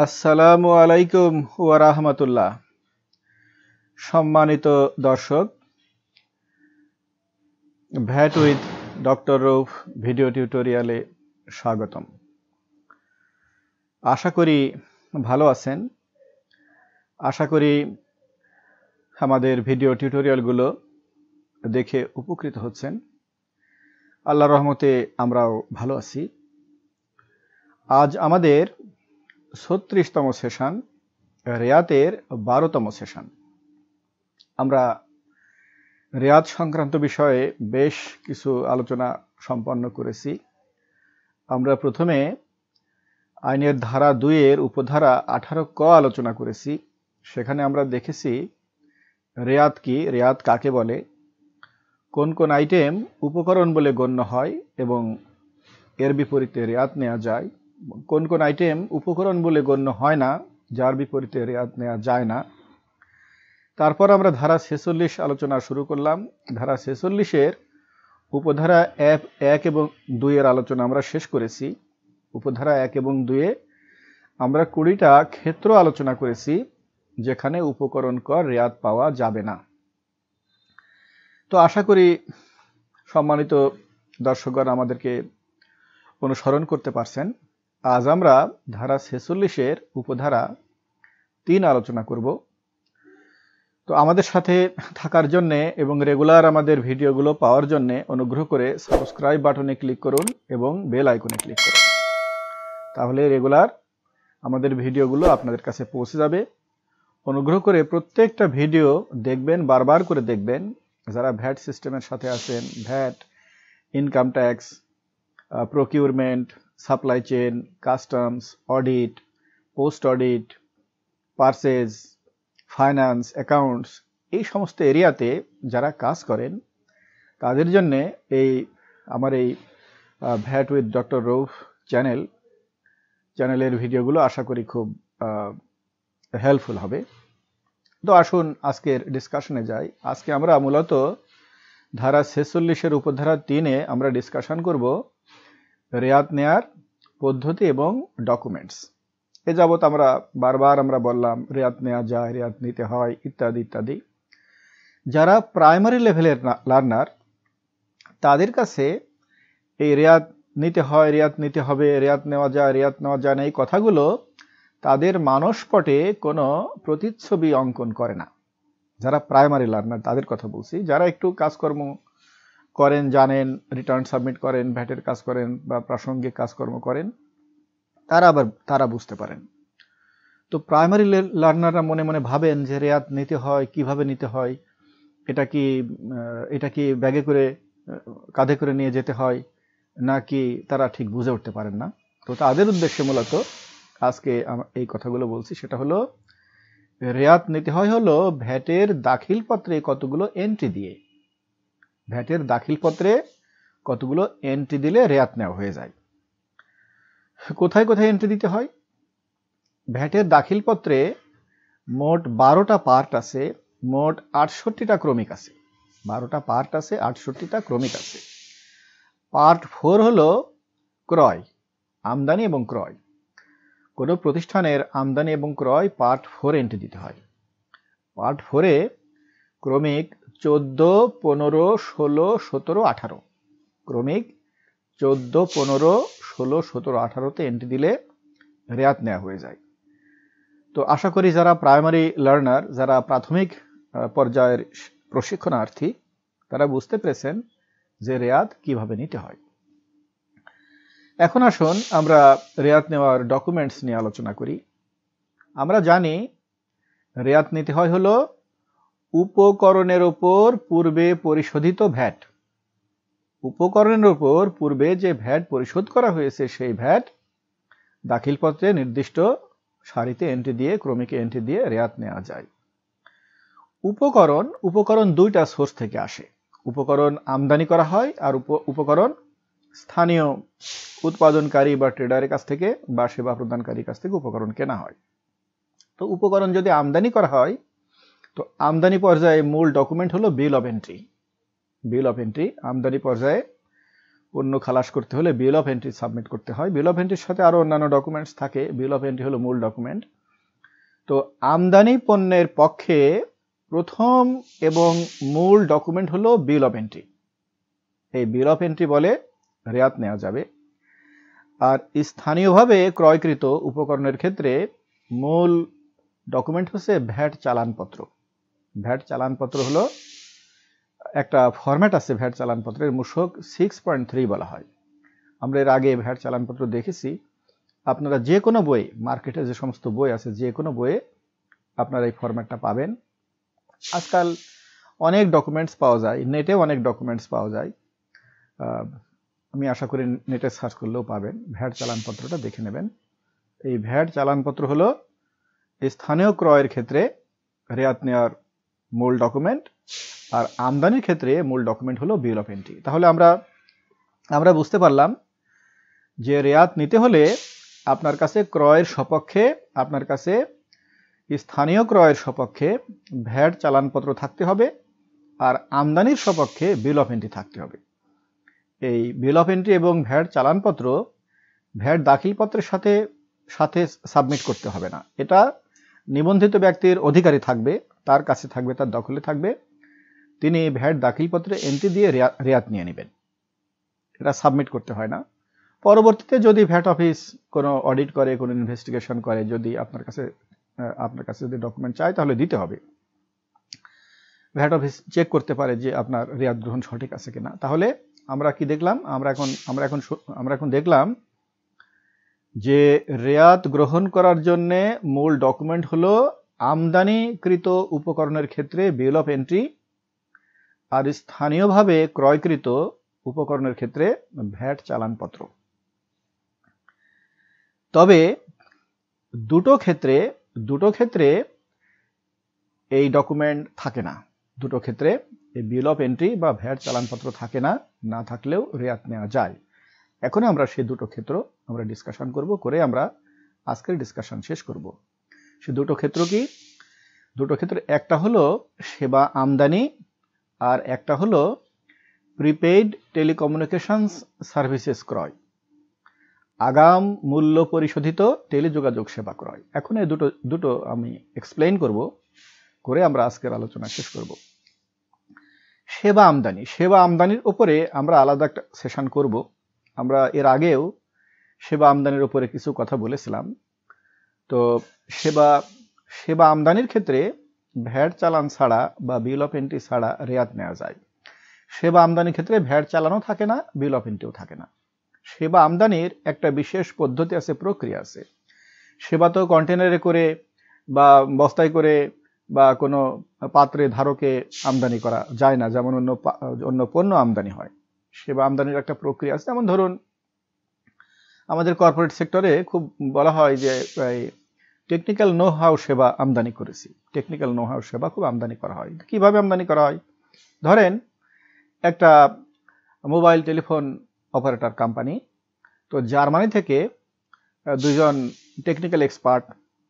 আসসালামু আলাইকুম ওয়া রাহমাতুল্লাহ সম্মানিত দর্শক VAT with doctor Rauf video টিউটোরিয়ালে স্বাগতম আশা করি ভালো আছেন আশা করি আমাদের ভিডিও টিউটোরিয়ালগুলো দেখে উপকৃত হচ্ছেন আল্লাহ রহমতে আমরাও ভালো আছি আজ আমাদের ছত্রিশতম সেশন রেয়াতের বারোতম সেশন আমরা রেয়াত সংক্রান্ত বিষয়ে বেশ কিছু আলোচনা সম্পন্ন করেছি আমরা প্রথমে আইনের ধারা দুইয়ের উপধারা আঠারো ক আলোচনা করেছি সেখানে আমরা দেখেছি রেয়াত কি রেয়াত কাকে বলে কোন কোন আইটেম উপকরণ বলে গণ্য হয় এবং এর বিপরীতে রেয়াত নেওয়া যায় কোন কোন আইটেম উপকরণ বলে গণ্য হয় না যার বিপরীতে রেয়াত নেওয়া যায় না তারপর আমরা ধারা ছেচল্লিশ আলোচনা শুরু করলাম ধারা ছেচল্লিশের উপধারা এক এক এবং দুইয়ের আলোচনা আমরা শেষ করেছি উপধারা এক এবং দুয়ে আমরা কুড়িটা ক্ষেত্র আলোচনা করেছি যেখানে উপকরণ কর রেয়াত পাওয়া যাবে না তো আশা করি সম্মানিত দর্শকগণ আমাদেরকে অনুসরণ করতে পারছেন আজ আমরা ধারা ছেচল্লিশের উপধারা তিন আলোচনা করব তো আমাদের সাথে থাকার জন্যে এবং রেগুলার আমাদের ভিডিওগুলো পাওয়ার জন্যে অনুগ্রহ করে সাবস্ক্রাইব বাটনে ক্লিক করুন এবং বেল আইকনে ক্লিক করুন তাহলে রেগুলার আমাদের ভিডিওগুলো আপনাদের কাছে পৌঁছে যাবে অনুগ্রহ করে প্রত্যেকটা ভিডিও দেখবেন বারবার করে দেখবেন যারা ভ্যাট সিস্টেমের সাথে আছেন VAT income tax procurement supply chain customs audit post audit purchase finance accounts এই সমস্ত এরিয়াতে যারা কাজ করেন তাদের জন্যে এই আমার এই VAT with doctor Rauf channel চ্যানেলের ভিডিওগুলো আশা করি খুব হেল্পফুল হবে তো আসুন আজকের ডিসকাশনে যাই আজকে আমরা মূলত ধারা ছেচল্লিশের উপধারা তিনে আমরা ডিসকাশন করব রেয়াত নেয়ার পদ্ধতি এবং ডকুমেন্টস এ যাবৎ আমরা বারবার আমরা বললাম রেয়াত নেওয়া যায় রেয়াত নিতে হয় ইত্যাদি ইত্যাদি যারা প্রাইমারি লেভেলের লার্নার তাদের কাছে এই রেয়াত নিতে হয় রেয়াত নিতে হবে রেয়াত নেওয়া যায় রেয়াত নেওয়া যায় না এই কথাগুলো তাদের মানসপটে কোনো প্রতিচ্ছবি অঙ্কন করে না যারা প্রাইমারি লার্নার তাদের কথা বলছি যারা একটু কাজকর্ম করেন জানেন রিটার্ন সাবমিট করেন ভ্যাটের কাজ করেন বা প্রাসঙ্গিক কাজকর্ম করেন তারা আবার তারা বুঝতে পারেন তো প্রাইমারি লার্নাররা মনে মনে ভাবেন যে রেয়াত নিতে হয় কিভাবে নিতে হয় এটা কি এটা কি ব্যাগে করে কাঁধে করে নিয়ে যেতে হয় নাকি তারা ঠিক বুঝে উঠতে পারেন না তো তাদের উদ্দেশ্যে মূলত আজকে এই কথাগুলো বলছি সেটা হলো রেয়াত নিতে হয় হলো ভ্যাটের দাখিলপত্রে কতগুলো এন্ট্রি দিয়ে ভ্যাটের দাখিলপত্রে কতগুলো এন্ট্রি দিলে রেয়াত নেওয়া হয়ে যায় কোথায় কোথায় এন্ট্রি দিতে হয় ভ্যাটের দাখিলপত্রে মোট বারোটা পার্ট আছে মোট আটষট্টিটা ক্রমিক আছে বারোটা পার্ট আছে আটষট্টিটা ক্রমিক আছে পার্ট ফোর হল ক্রয় আমদানি এবং ক্রয় কোনো প্রতিষ্ঠানের আমদানি এবং ক্রয় পার্ট ফোর এন্ট্রি দিতে হয় পার্ট ফোরে ক্রমিক চোদ্দ পনেরো ষোলো সতেরো আঠারো ক্রমিক চোদ্দ পনেরো ষোলো সতেরো আঠারোতে এন্ট্রি দিলে রেয়াত নেওয়া হয়ে যায় তো আশা করি যারা প্রাইমারি লার্নার যারা প্রাথমিক পর্যায়ের প্রশিক্ষণার্থী তারা বুঝতে পেরেছেন যে রেয়াত কিভাবে নিতে হয় এখন আসুন আমরা রেয়াত নেওয়ার ডকুমেন্টস নিয়ে আলোচনা করি আমরা জানি রেয়াত নিতে হয় হলো উপকরণের ওপর পূর্বে পরিশোধিত ভ্যাট উপকরণের ওপর পূর্বে যে ভ্যাট পরিশোধ করা হয়েছে সেই ভ্যাট দাখিলপত্রে নির্দিষ্ট সারিতে এন্ট্রি দিয়ে ক্রমিকে এন্ট্রি দিয়ে রেয়াত নেওয়া যায় উপকরণ উপকরণ দুইটা সোর্স থেকে আসে উপকরণ আমদানি করা হয় আর উপকরণ স্থানীয় উৎপাদনকারী বা ট্রেডারের কাছ থেকে বা সেবা প্রদানকারীর কাছ থেকে উপকরণ কেনা হয় তো উপকরণ যদি আমদানি করা হয় তো আমদানি পর্যায়ে মূল ডকুমেন্ট হলো bill of entry bill of entry আমদানি পর্যায়ে পণ্য খালাস করতে হলে বিল অফ এন্ট্রি সাবমিট করতে হয় বিল অফ এন্ট্রির সাথে আরও অন্যান্য ডকুমেন্টস থাকে বিল অফ এন্ট্রি হলো মূল ডকুমেন্ট তো আমদানি পণ্যের পক্ষে প্রথম এবং মূল ডকুমেন্ট হলো বিল অফ এন্ট্রি এই বিল অফ এন্ট্রি বলে রেয়াত নেওয়া যাবে আর স্থানীয়ভাবে ক্রয়কৃত উপকরণের ক্ষেত্রে মূল ডকুমেন্ট হচ্ছে ভ্যাট চালানপত্র ভ্যাট চালানপত্র হলো একটা ফরম্যাট আছে ভ্যাট চালানপত্রের মূসক সিক্স পয়েন্ট থ্রি বলা হয় আমরা এর আগে ভ্যাট চালানপত্র দেখেছি আপনারা যে কোনো বই মার্কেটে যে সমস্ত বই আছে যে কোনো বইয়ে আপনারা এই ফরম্যাটটা পাবেন আজকাল অনেক ডকুমেন্টস পাওয়া যায় নেটেও অনেক ডকুমেন্টস পাওয়া যায় আমি আশা করি নেটে সার্চ করলেও পাবেন ভ্যাট চালানপত্রটা দেখে নেবেন এই ভ্যাট চালানপত্র হলো স্থানীয় ক্রয়ের ক্ষেত্রে রেয়াত নেওয়ার মূল ডকুমেন্ট আর আমদানির ক্ষেত্রে মূল ডকুমেন্ট হলো বিল অফ এন্ট্রি তাহলে আমরা আমরা বুঝতে পারলাম যে রেয়াত নিতে হলে আপনার কাছে ক্রয়ের সপক্ষে আপনার কাছে স্থানীয় ক্রয়ের সপক্ষে ভ্যাট চালানপত্র থাকতে হবে আর আমদানির সপক্ষে বিল অফ এন্ট্রি থাকতে হবে এই বিল অফ এন্ট্রি এবং ভ্যাট চালানপত্র ভ্যাট দাখিলপত্রের সাথে সাথে সাবমিট করতে হবে না এটা নিবন্ধিত ব্যক্তির অধিকারী থাকবে তার কাছে থাকবে তার দখলে থাকবে তিনি ভ্যাট দাখিলপত্রে এন্ট্রি দিয়ে রেয়াত নিয়ে নেবেন এটা সাবমিট করতে হয় না পরবর্তীতে যদি ভ্যাট অফিস কোনো অডিট করে কোনো ইনভেস্টিগেশন করে যদি আপনার কাছে আপনার কাছে যদি ডকুমেন্ট চায় তাহলে দিতে হবে ভ্যাট অফিস চেক করতে পারে যে আপনার রেয়াত গ্রহণ সঠিক আছে কিনা তাহলে আমরা কি দেখলাম আমরা এখন আমরা এখন আমরা এখন দেখলাম যে রেয়াত গ্রহণ করার জন্যে মূল ডকুমেন্ট হলো আমদানিকৃত উপকরণের ক্ষেত্রে বিল অফ এন্ট্রি আর স্থানীয়ভাবে ক্রয়কৃত উপকরণের ক্ষেত্রে ভ্যাট চালানপত্র তবে দুটো ক্ষেত্রে দুটো ক্ষেত্রে এই ডকুমেন্ট থাকে না দুটো ক্ষেত্রে এই বিল অফ এন্ট্রি বা ভ্যাট চালানপত্র থাকে না না থাকলেও রেয়াত নেওয়া যায় এখনই আমরা সে দুটো ক্ষেত্র আমরা ডিসকাশন করব করে আমরা আজকের ডিসকাশন শেষ করব সে দুটো ক্ষেত্র কি দুটো ক্ষেত্র একটা হলো সেবা আমদানি আর একটা হলো প্রিপেইড টেলিকমিউনিকেশনস সার্ভিসেস ক্রয় আগাম মূল্য পরিশোধিত টেলিযোগাযোগ সেবা ক্রয় এখন এই দুটো দুটো আমি এক্সপ্লেন করব করে আমরা আজকের আলোচনা শেষ করব সেবা আমদানি সেবা আমদানির উপরে আমরা আলাদা একটা সেশন করব আমরা এর আগেও সেবা আমদানির উপরে কিছু কথা বলেছিলাম তো সেবা সেবা আমদানির ক্ষেত্রে ভ্যাট চালান ছাড়া বা বিল অফ এন্ট্রি ছাড়া রেয়াত নেওয়া যায় সেবা আমদানির ক্ষেত্রে ভ্যাট চালানো থাকে না বিল অফ এন্ট্রিও থাকে না সেবা আমদানির একটা বিশেষ পদ্ধতি আছে প্রক্রিয়া আছে সেবা তো কন্টেনারে করে বা বস্তায় করে বা কোনো পাত্রে ধারকে আমদানি করা যায় না যেমন অন্য অন্য পণ্য আমদানি হয় সেবা আমদানির একটা প্রক্রিয়া আছে যেমন ধরুন আমাদের কর্পোরেট সেক্টরে খুব বলা হয় যে টেকনিক্যাল নো হাউ সেবা আমদানি করেছি টেকনিক্যাল নো হাউ সেবা খুব আমদানি করা হয় কিভাবে আমদানি করা হয় ধরেন একটা মোবাইল টেলিফোন অপারেটর কোম্পানি তো জার্মানি থেকে দুজন টেকনিক্যাল এক্সপার্ট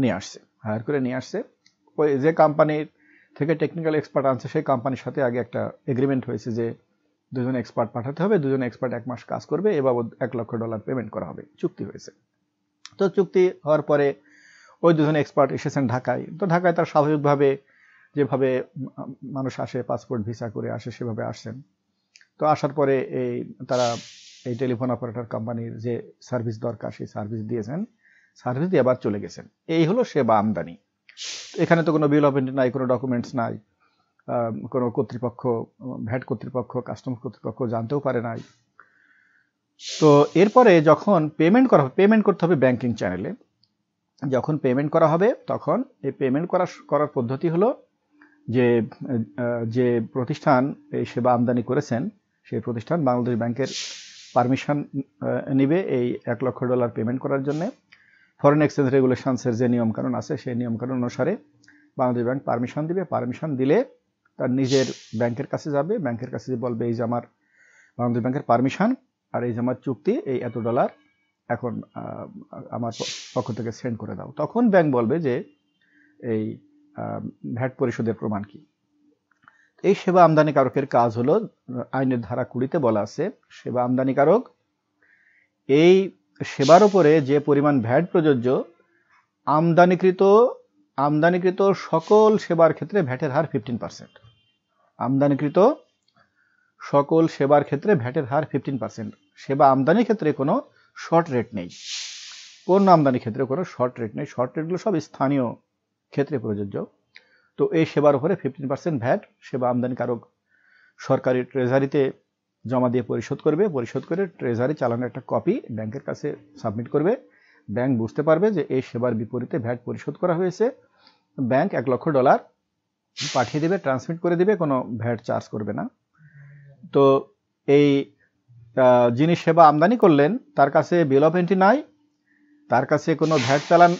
নিয়ে আসছে হায়ার করে নিয়ে আসছে ওই যে কোম্পানির থেকে টেকনিক্যাল এক্সপার্ট আনছে সেই কোম্পানির সাথে আগে একটা এগ্রিমেন্ট হয়েছে যে দুজন এক্সপার্ট পাঠাতে হবে দুজন এক্সপার্ট এক মাস কাজ করবে এ বাবদ এক লক্ষ ডলার পেমেন্ট করা হবে চুক্তি হয়েছে তো চুক্তি হওয়ার পরে ওই দুজন এক্সপার্ট এসেছেন ঢাকায় তো ঢাকায় তার স্বাভাবিকভাবে যেভাবে মানুষ আসে পাসপোর্ট ভিসা করে আসে সেভাবে আসছেন তো আসার পরে এই তারা এই টেলিফোন অপারেটর কোম্পানির যে সার্ভিস দরকার সেই সার্ভিস দিয়েছেন সার্ভিস দিয়ে আবার চলে গেছেন এই হলো সেবা আমদানি এখানে তো কোনো বিল অফ এন্ট্রি নাই কোনো ডকুমেন্টস নাই কোনো কর্তৃপক্ষ ভ্যাট কর্তৃপক্ষ কাস্টমস কর্তৃপক্ষ জানতেও পারে নাই তো এরপরে যখন পেমেন্ট করা হবে পেমেন্ট করতে হবে ব্যাংকিং চ্যানেলে যখন পেমেন্ট করা হবে তখন এই পেমেন্ট করা করার পদ্ধতি হলো যে যে প্রতিষ্ঠান এই সেবা আমদানি করেছেন সেই প্রতিষ্ঠান বাংলাদেশ ব্যাংকের পারমিশন নিবে এই এক লক্ষ ডলার পেমেন্ট করার জন্যে ফরেন এক্সচেঞ্জ রেগুলেশনসের যে নিয়মকানুন আছে সেই নিয়মকানুন অনুসারে বাংলাদেশ ব্যাংক পারমিশন দিবে পারমিশন দিলে তার নিজের ব্যাংকের কাছে যাবে ব্যাংকের কাছে যে বলবে এই যে আমার বাংলাদেশ ব্যাংকের পারমিশন আর এই যে আমার চুক্তি এই এত ডলার এখন আমার পক্ষ থেকে সেন্ড করে দাও তখন ব্যাংক বলবে যে এই ভ্যাট পরিশোধের প্রমাণ কি এই সেবা আমদানিকারকের কাজ হলো আইনের ধারা কুড়িতে বলা আছে সেবা আমদানিকারক এই সেবার ওপরে যে পরিমাণ ভ্যাট প্রযোজ্য আমদানিকৃত আমদানিকৃত সকল সেবার ক্ষেত্রে ভ্যাটের হার ফিফটিন পার্সেন্ট আমদানিকৃত সকল সেবার ক্ষেত্রে ভ্যাটের হার ফিফটিন পার্সেন্ট সেবা আমদানির ক্ষেত্রে কোনো শর্ট রেট নেই পণ্য আমদানির ক্ষেত্রে কোনো শর্ট রেট নেই শর্ট রেটগুলো সব স্থানীয় ক্ষেত্রে প্রযোজ্য তো এই সেবার উপরে ফিফটিন পার্সেন্ট ভ্যাট সেবা আমদানিকারক সরকারি ট্রেজারিতে জমা দিয়ে পরিশোধ করবে পরিশোধ করে ট্রেজারি চালানোর একটা কপি ব্যাংকের কাছে সাবমিট করবে ব্যাংক বুঝতে পারবে যে এই সেবার বিপরীতে ভ্যাট পরিশোধ করা হয়েছে ব্যাংক এক লক্ষ ডলার পাঠিয়ে দেবে ট্রান্সমিট করে দেবে কোনো ভ্যাট চার্জ করবে না তো এই যিনি সেবা আমদানি করলেন তার কাছে বিল অফ এন্ট্রি নাই তার কাছে কোনো ভ্যাট চালান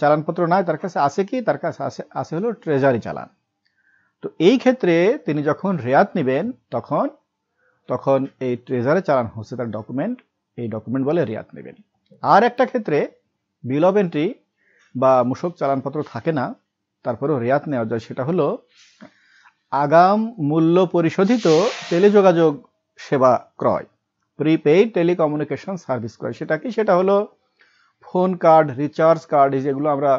চালানপত্র নাই তার কাছে আসে কি তার কাছে আসে আসে হলো ট্রেজারি চালান তো এই ক্ষেত্রে তিনি যখন রেয়াত নেবেন তখন তখন এই ট্রেজারি চালান হচ্ছে তার ডকুমেন্ট এই ডকুমেন্ট বলে রেয়াত নেবেন আর একটা ক্ষেত্রে বিল অফ এন্ট্রি বা মুসক চালানপত্র থাকে না তারপরেও রেয়াত নেওয়া যায় সেটা হলো আগাম মূল্য পরিশোধিত টেলিযোগাযোগ সেবা ক্রয় প্রিপেইড টেলিকমিউনিকেশন সার্ভিস ক্রয় সেটা কি সেটা হলো ফোন কার্ড রিচার্জ কার্ড যেগুলো আমরা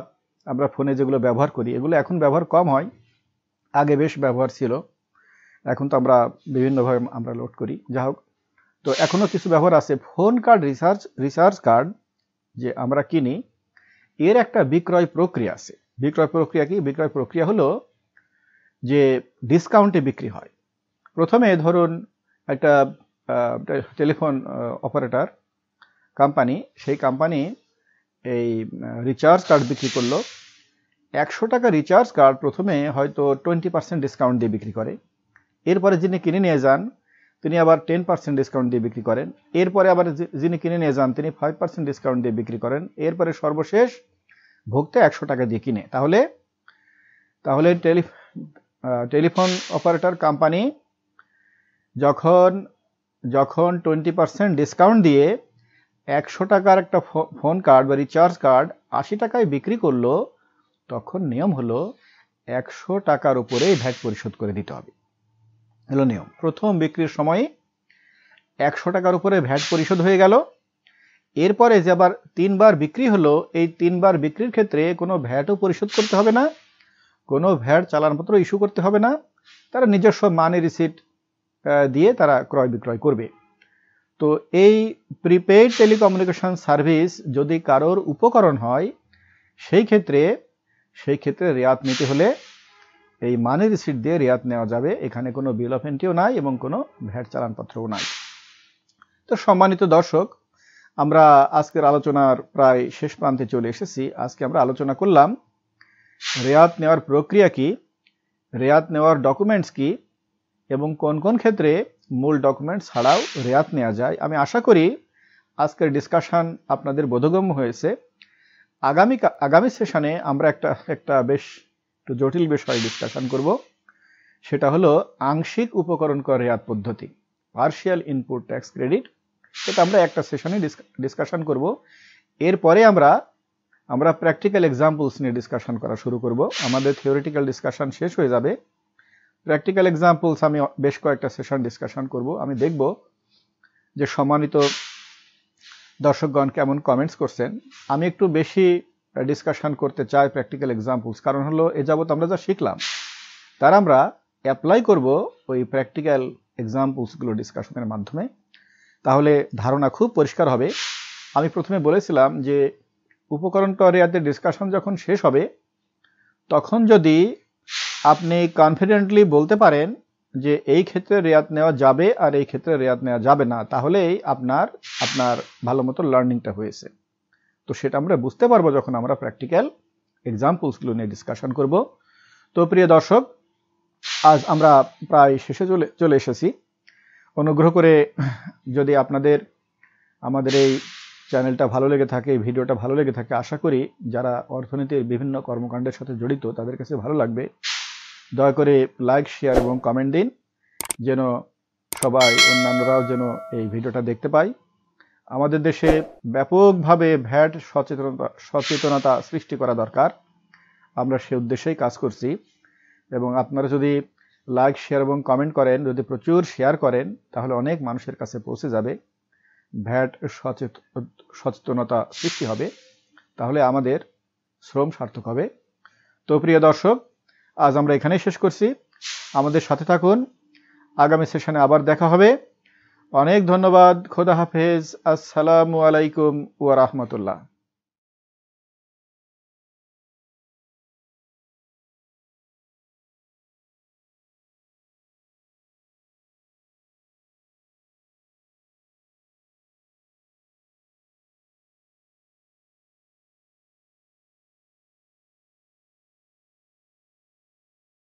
আমরা ফোনে যেগুলো ব্যবহার করি এগুলো এখন ব্যবহার কম হয় আগে বেশ ব্যবহার ছিল এখন তো আমরা বিভিন্নভাবে আমরা লোড করি যা হোক তো এখনও কিছু ব্যবহার আছে phone card recharge recharge card যে আমরা কিনি এর একটা বিক্রয় প্রক্রিয়া আছে বিক্রয় প্রক্রিয়া কি বিক্রয় প্রক্রিয়া হলো যে ডিসকাউন্টে বিক্রি হয় প্রথমে ধরুন একটা টেলিফোন অপারেটর কোম্পানি সেই কোম্পানি এই রিচার্জ কার্ড বিক্রি করলো একশো টাকা রিচার্জ কার্ড প্রথমে হয়তো টোয়েন্টি পার্সেন্ট ডিসকাউন্ট দিয়ে বিক্রি করে এরপরে যিনি কিনে নিয়ে যান তিনি আবার টেন পার্সেন্ট ডিসকাউন্ট দিয়ে বিক্রি করেন এরপরে আবার যিনি কিনে নিয়ে যান তিনি ফাইভ পার্সেন্ট ডিসকাউন্ট দিয়ে বিক্রি করেন এরপরে সর্বশেষ ভোক্তা একশো টাকা দিয়ে কিনে তাহলে তাহলে টেলি টেলিফোন অপারেটর কোম্পানি যখন যখন টোয়েন্টি পার্সেন্ট ডিসকাউন্ট দিয়ে একশো টাকার একটা ফোন কার্ড বা রিচার্জ কার্ড আশি টাকায় বিক্রি করলো তখন নিয়ম হলো একশো টাকার উপরে ভ্যাট পরিশোধ করে দিতে হবে হলো নিয়ম প্রথম বিক্রির সময় একশো টাকার উপরে ভ্যাট পরিশোধ হয়ে গেল এরপরে যে আবার তিনবার বিক্রি হলো এই তিনবার বিক্রির ক্ষেত্রে কোনো ভ্যাটও পরিশোধ করতে হবে না কোনো ভ্যাট চালানপত্র ইস্যু করতে হবে না তারা নিজস্ব মানি রিসিট দিয়ে তারা ক্রয় বিক্রয় করবে তো এই প্রিপেড টেলিকমিউনিকেশন সার্ভিস যদি কারোর উপকরণ হয় সেই ক্ষেত্রে সেই ক্ষেত্রে রেয়াত নিতে হলে এই মানি রিসিট দিয়ে রেয়াত নেওয়া যাবে এখানে কোনো বিল অফ এন্ট্রিও নাই এবং কোনো ভ্যাট চালানপত্রও নাই তো সম্মানিত দর্শক আমরা আজকের আলোচনার প্রায় শেষ প্রান্তে চলে এসেছি আজকে আমরা আলোচনা করলাম রেয়াত নেওয়ার প্রক্রিয়া কি রেয়াত নেওয়ার ডকুমেন্টস কি এবং কোন কোন ক্ষেত্রে মূল ডকুমেন্টস ছাড়াও রেয়াত নেওয়া যায় আমি আশা করি আজকের ডিসকাশান আপনাদের বোধগম্য হয়েছে আগামী আগামী সেশনে আমরা একটা একটা বেশ একটু জটিল বিষয় ডিসকাশন করব সেটা হলো আংশিক উপকরণ কর রেয়াত পদ্ধতি পার্শিয়াল ইনপুট ট্যাক্স ক্রেডিট সেটা আমরা একটা সেশনে ডিসকাশন করব এরপরে আমরা আমরা প্র্যাকটিক্যাল এক্সাম্পলস নিয়ে ডিসকাশন করা শুরু করব আমাদের থিওরিটিক্যাল ডিসকাশন শেষ হয়ে যাবে প্র্যাকটিক্যাল এক্সাম্পলস আমি বেশ কয়েকটা সেশন ডিসকাশন করব আমি দেখব যে সম্মানিত দর্শকগণ কেমন কমেন্টস করছেন আমি একটু বেশি ডিসকাশন করতে চাই প্র্যাকটিক্যাল এক্সাম্পলস কারণ হলো এ যাবত আমরা যা শিখলাম তার আমরা অ্যাপ্লাই করব ওই প্র্যাকটিক্যাল এক্সাম্পলসগুলো ডিসকাশনের মাধ্যমে তাহলে ধারণা খুব পরিষ্কার হবে আমি প্রথমে বলেছিলাম যে উপকরণ টরিয়াতের ডিসকাশন যখন শেষ হবে তখন যদি আপনি কনফিডেন্টলি বলতে পারেন যে এই ক্ষেত্রে রেয়াত নেওয়া যাবে আর এই ক্ষেত্রে রেয়াত নেওয়া যাবে না তাহলেই আপনার আপনার ভালো মতো লার্নিংটা হয়েছে তো সেটা আমরা বুঝতে পারবো যখন আমরা প্র্যাকটিক্যাল এক্সাম্পলসগুলো নিয়ে ডিসকাশন করব তো প্রিয় দর্শক আজ আমরা প্রায় শেষে চলে চলে এসেছি অনুগ্রহ করে যদি আপনাদের আমাদের এই চ্যানেলটা ভালো লেগে থাকে ভিডিওটা ভালো লেগে থাকে আশা করি যারা অর্থনীতির বিভিন্ন কর্মকাণ্ডের সাথে জড়িত তাদের কাছে ভালো লাগবে দয়া করে লাইক শেয়ার এবং কমেন্ট দিন যেন সবাই অন্যান্যরাও যেন এই ভিডিওটা দেখতে পায় আমাদের দেশে ব্যাপকভাবে ভ্যাট সচেতনতা সচেতনতা সৃষ্টি করা দরকার আমরা সে উদ্দেশ্যেই কাজ করছি এবং আপনারা যদি লাইক শেয়ার এবং কমেন্ট করেন যদি প্রচুর শেয়ার করেন তাহলে অনেক মানুষের কাছে পৌঁছে যাবে ভ্যাট সচেতনতা সৃষ্টি হবে তাহলে আমাদের শ্রম সার্থক হবে তো প্রিয় দর্শক আজ আমরা এখানেই শেষ করছি আমাদের সাথে থাকুন আগামী সেশনে আবার দেখা হবে অনেক ধন্যবাদ খোদা হাফেজ আসসালামু আলাইকুম ওয়া রাহমাতুল্লাহ